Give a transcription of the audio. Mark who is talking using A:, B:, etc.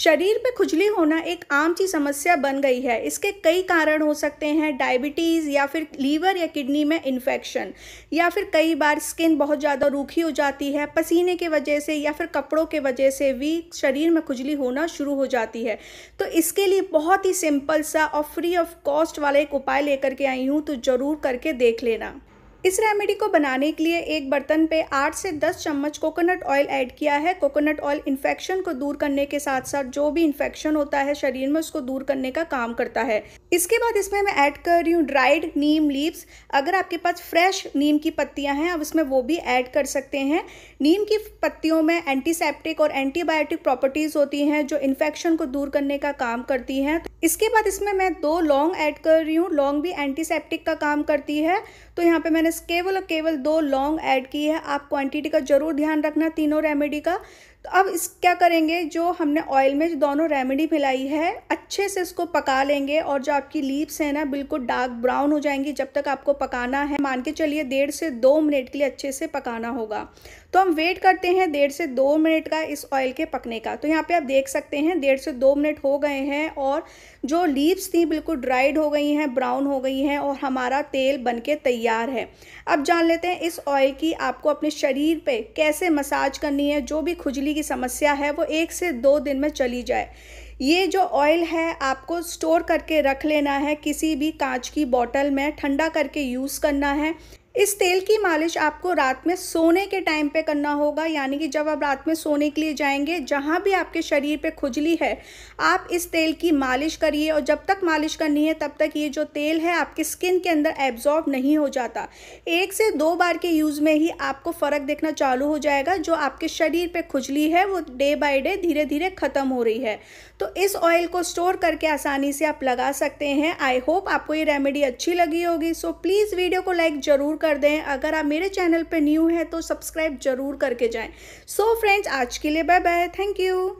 A: शरीर में खुजली होना एक आम सी समस्या बन गई है इसके कई कारण हो सकते हैं डायबिटीज़ या फिर लीवर या किडनी में इन्फेक्शन या फिर कई बार स्किन बहुत ज़्यादा रूखी हो जाती है पसीने के वजह से या फिर कपड़ों के वजह से भी शरीर में खुजली होना शुरू हो जाती है तो इसके लिए बहुत ही सिंपल सा और फ्री ऑफ कॉस्ट वाला एक उपाय लेकर के आई हूँ तो ज़रूर करके देख लेना इस रेमेडी को बनाने के लिए एक बर्तन पे 8 से 10 चम्मच कोकोनट ऑयल ऐड किया है कोकोनट ऑयल इन्फेक्शन को दूर करने के साथ साथ जो भी इन्फेक्शन होता है शरीर में उसको दूर करने का काम करता है इसके बाद इसमें मैं ऐड कर रही हूँ ड्राइड नीम लीव्स अगर आपके पास फ्रेश नीम की पत्तियाँ हैं आप उसमें वो भी ऐड कर सकते हैं नीम की पत्तियों में एंटीसेप्टिक और एंटीबायोटिक प्रॉपर्टीज़ होती हैं जो इन्फेक्शन को दूर करने का काम करती हैं तो इसके बाद इसमें मैं दो लौंग ऐड कर रही हूँ लौंग भी एंटीसेप्टिक का काम करती है तो यहाँ पर मैंने केवल और केवल दो लॉन्ग ऐड की है आप क्वांटिटी का जरूर ध्यान रखना तीनों रेमेडी का तो अब इस क्या करेंगे जो हमने ऑयल में जो दोनों रेमेडी मिलाई है अच्छे से इसको पका लेंगे और जो आपकी लीव्स हैं ना बिल्कुल डार्क ब्राउन हो जाएंगी जब तक आपको पकाना है मान के चलिए डेढ़ से दो मिनट के लिए अच्छे से पकाना होगा तो हम वेट करते हैं डेढ़ से दो मिनट का इस ऑयल के पकने का तो यहाँ पे आप देख सकते हैं डेढ़ से दो मिनट हो गए हैं और जो लीव्स थी बिल्कुल ड्राइड हो गई हैं ब्राउन हो गई हैं और हमारा तेल बनके तैयार है अब जान लेते हैं इस ऑयल की आपको अपने शरीर पे कैसे मसाज करनी है जो भी खुजली किडनी की समस्या है वो एक से दो दिन में चली जाए ये जो ऑयल है आपको स्टोर करके रख लेना है किसी भी कांच की बोतल में ठंडा करके यूज़ करना है इस तेल की मालिश आपको रात में सोने के टाइम पे करना होगा यानी कि जब आप रात में सोने के लिए जाएंगे जहाँ भी आपके शरीर पे खुजली है आप इस तेल की मालिश करिए और जब तक मालिश करनी है तब तक ये जो तेल है आपकी स्किन के अंदर एब्जॉर्ब नहीं हो जाता एक से दो बार के यूज़ में ही आपको फ़र्क देखना चालू हो जाएगा जो आपके शरीर पर खुजली है वो डे बाई डे धीरे धीरे ख़त्म हो रही है तो इस ऑयल को स्टोर करके आसानी से आप लगा सकते हैं आई होप आपको ये रेमेडी अच्छी लगी होगी सो प्लीज़ वीडियो को लाइक ज़रूर कर दें अगर आप मेरे चैनल पर न्यू हैं तो सब्सक्राइब ज़रूर करके जाएँ सो फ्रेंड्स आज के लिए बाय बाय थैंक यू